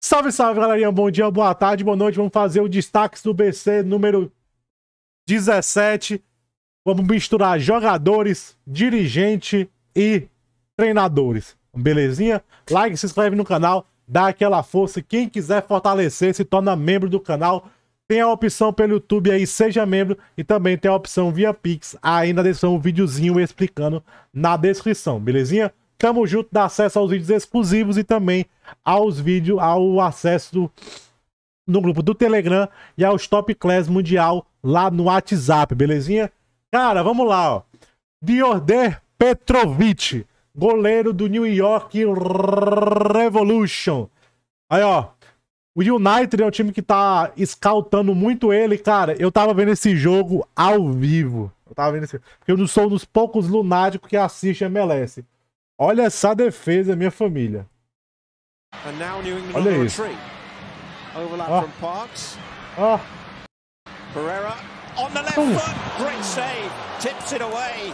Salve, salve, galerinha. Bom dia, boa tarde, boa noite. Vamos fazer o destaque do BC número 17. Vamos misturar jogadores, dirigente e treinadores. Belezinha? Like, se inscreve no canal, dá aquela força. Quem quiser fortalecer, se torna membro do canal. Tem a opção pelo YouTube aí, seja membro. E também tem a opção via Pix. Ainda descrição, um videozinho explicando na descrição, belezinha? Tamo junto, dá acesso aos vídeos exclusivos e também aos vídeos, ao acesso no grupo do Telegram e aos Top Class Mundial lá no WhatsApp, belezinha? Cara, vamos lá, ó. Diorder Petrovic, goleiro do New York Revolution. Aí, ó. O United é um time que tá escaltando muito ele, cara. Eu tava vendo esse jogo ao vivo. Eu tava vendo esse. Porque eu não sou um dos poucos lunáticos que assiste MLS. Olha essa defesa, minha família. Olha isso. Ó. Oh. Ah. Ah. Pereira on the left foot. Great save. Tips it away.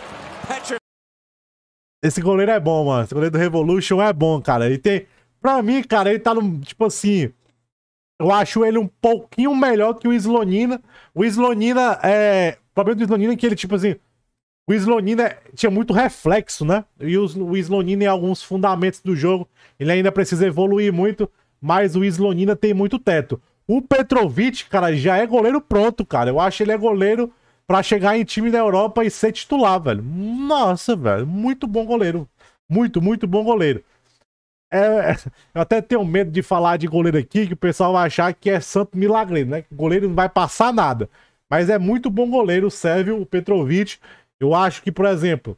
esse goleiro é bom, mano. Esse goleiro do Revolution é bom, cara. Ele tem. Pra mim, cara, ele tá no. Tipo assim. Eu acho ele um pouquinho melhor que o Slonina. O Slonina é. O problema do Slonina é que ele, tipo assim. O Slonina tinha muito reflexo, né? E o Slonina, em alguns fundamentos do jogo, ele ainda precisa evoluir muito, mas o Slonina tem muito teto. O Petrovic, cara, já é goleiro pronto, cara. Eu acho que ele é goleiro para chegar em time da Europa e ser titular, velho. Nossa, velho, muito bom goleiro. Muito, muito bom goleiro. É, eu até tenho medo de falar de goleiro aqui, que o pessoal vai achar que é santo milagreiro, né? Que o goleiro não vai passar nada. Mas é muito bom goleiro, o Sérvio, o Petrovic. Eu acho que, por exemplo,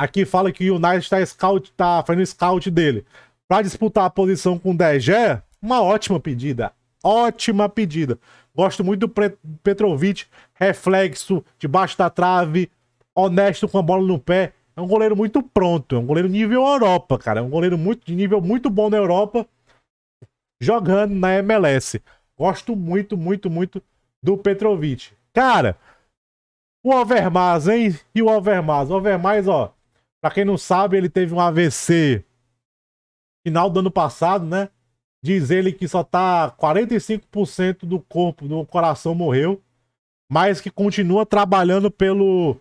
aqui fala que o United está scout, tá fazendo scout dele para disputar a posição com o DG, Uma ótima pedida. Ótima pedida. Gosto muito do Petrovic, reflexo, debaixo da trave, honesto com a bola no pé. É um goleiro muito pronto, é um goleiro nível Europa, cara. É um goleiro muito, de nível muito bom na Europa, jogando na MLS. Gosto muito, muito, muito do Petrovic. Cara, o Overmars, hein? E o Overmaz O Overmars, ó, pra quem não sabe, ele teve um AVC final do ano passado, né? Diz ele que só tá 45% do corpo, do coração morreu, mas que continua trabalhando pelo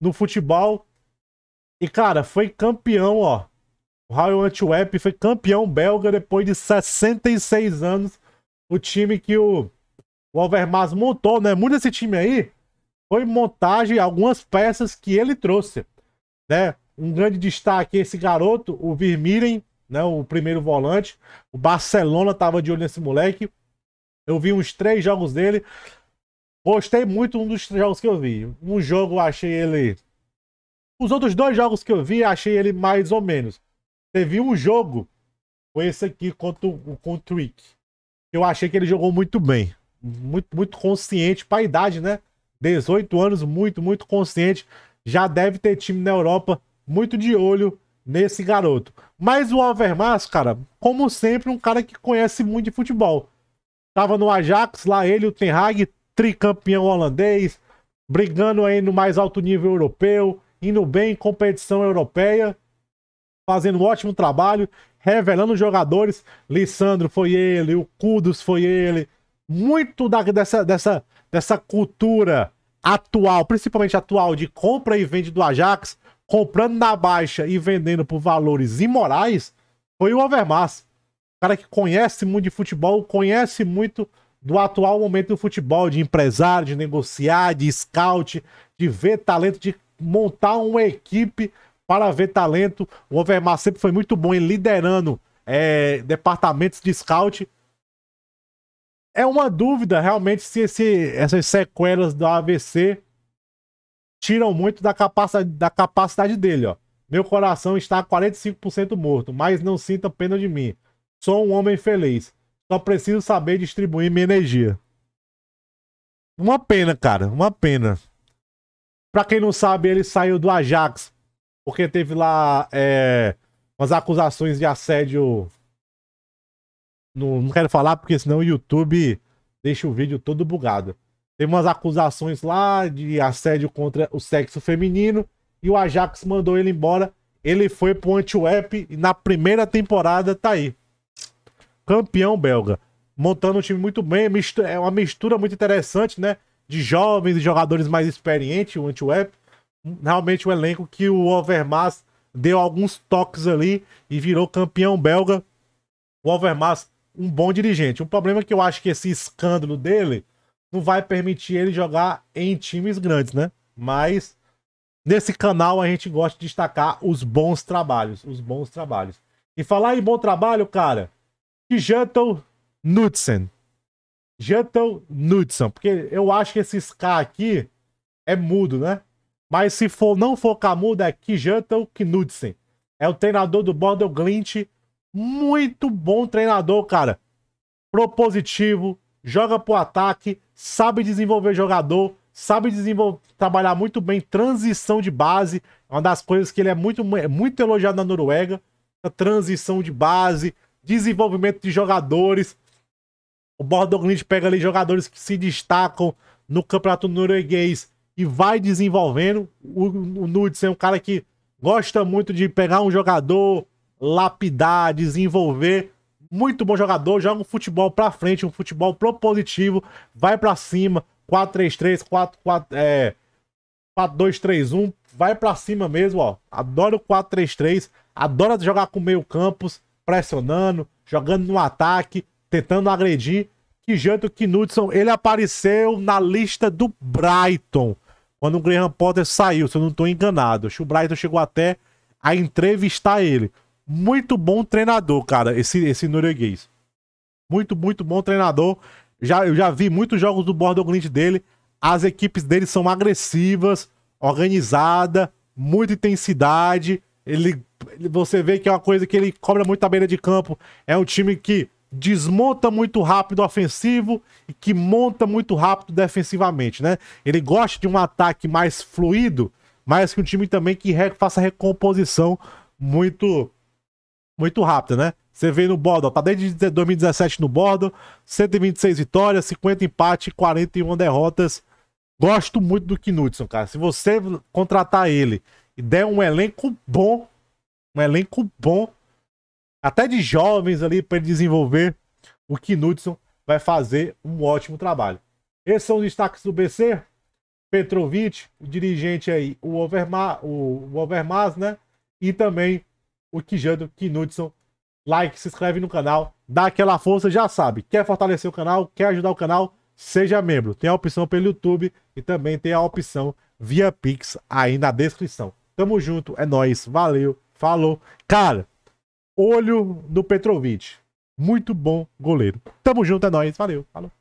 no futebol. E cara, foi campeão, ó. O Rayo Antwerp foi campeão belga depois de 66 anos. O time que o, o montou, né? Muda esse time aí foi montagem, algumas peças que ele trouxe. Né? Um grande destaque é esse garoto, o Vermiren, né? o primeiro volante. O Barcelona tava de olho nesse moleque. Eu vi uns três jogos dele. Gostei muito um dos jogos que eu vi. Um jogo eu achei ele. Os outros dois jogos que eu vi, achei ele mais ou menos. Teve um jogo, foi esse aqui contra o, contra o Eu achei que ele jogou muito bem. Muito, muito consciente para a idade, né? 18 anos, muito, muito consciente. Já deve ter time na Europa muito de olho nesse garoto. Mas o Overmars, cara, como sempre, um cara que conhece muito de futebol. Tava no Ajax, lá ele, o Ten Hag, tricampeão holandês, brigando aí no mais alto nível europeu, indo bem em competição europeia, fazendo um ótimo trabalho, revelando jogadores. Lissandro foi ele, o Kudos foi ele, muito da, dessa, dessa, dessa cultura atual, principalmente atual, de compra e vende do Ajax, comprando na baixa e vendendo por valores imorais, foi o Overmass O cara que conhece muito de futebol, conhece muito do atual momento do futebol, de empresário, de negociar, de scout, de ver talento, de montar uma equipe para ver talento. O Overmass sempre foi muito bom em liderando é, departamentos de scout é uma dúvida realmente se esse, essas sequelas do AVC tiram muito da capacidade, da capacidade dele, ó. Meu coração está 45% morto, mas não sinta pena de mim. Sou um homem feliz. Só preciso saber distribuir minha energia. Uma pena, cara. Uma pena. Pra quem não sabe, ele saiu do Ajax. Porque teve lá é, umas acusações de assédio não, não quero falar porque senão o YouTube deixa o vídeo todo bugado. Tem umas acusações lá de assédio contra o sexo feminino e o Ajax mandou ele embora. Ele foi pro Antwerp e na primeira temporada tá aí. Campeão belga. Montando um time muito bem, é uma mistura muito interessante, né? De jovens e jogadores mais experientes, o Antwerp. Realmente um elenco que o Overmars deu alguns toques ali e virou campeão belga. O Overmars um bom dirigente. O problema é que eu acho que esse escândalo dele não vai permitir ele jogar em times grandes, né? Mas nesse canal a gente gosta de destacar os bons trabalhos, os bons trabalhos. E falar em bom trabalho, cara, que Jantel Knudsen. Jantel Knudsen, porque eu acho que esse SK aqui é mudo, né? Mas se for não for Camuda, é Kijantel Knudsen. É o treinador do Bordeaux Glint muito bom treinador, cara. Propositivo, joga pro ataque, sabe desenvolver jogador, sabe desenvolver, trabalhar muito bem transição de base. É uma das coisas que ele é muito, é muito elogiado na Noruega. A transição de base, desenvolvimento de jogadores. O Bordoglind pega ali jogadores que se destacam no campeonato norueguês e vai desenvolvendo. O, o Nudes é um cara que gosta muito de pegar um jogador, lapidar, desenvolver. Muito bom jogador, joga um futebol pra frente, um futebol propositivo, vai pra cima, 4-3-3, 4-4, é, 4-2-3-1, vai pra cima mesmo, ó. Adoro 4-3-3, adora jogar com meio campos, pressionando, jogando no ataque, tentando agredir. Que jeito que Knudson, ele apareceu na lista do Brighton, quando o Graham Potter saiu, se eu não estou enganado. O Brighton chegou até a entrevistar ele. Muito bom treinador, cara, esse, esse norueguês. Muito, muito bom treinador. Já, eu já vi muitos jogos do Bordeaux Glint dele. As equipes dele são agressivas, organizada, muita intensidade. Ele, você vê que é uma coisa que ele cobra muito a beira de campo. É um time que desmonta muito rápido ofensivo e que monta muito rápido defensivamente, né? Ele gosta de um ataque mais fluido, mas que um time também que faça recomposição muito muito rápido, né? Você vê no bordo, ó, tá desde 2017 no bordo, 126 vitórias, 50 empates, 41 derrotas. Gosto muito do Knudson, cara. Se você contratar ele e der um elenco bom, um elenco bom, até de jovens ali para ele desenvolver, o Knudson vai fazer um ótimo trabalho. Esses são os destaques do BC. Petrovic, o dirigente aí, o Overmars, o, o Overmars né? E também o Kijando Knudson. Like, se inscreve no canal, dá aquela força, já sabe. Quer fortalecer o canal, quer ajudar o canal, seja membro. Tem a opção pelo YouTube e também tem a opção via Pix aí na descrição. Tamo junto, é nós, valeu, falou. Cara, olho no Petrovic. Muito bom goleiro. Tamo junto, é nóis. Valeu. Falou.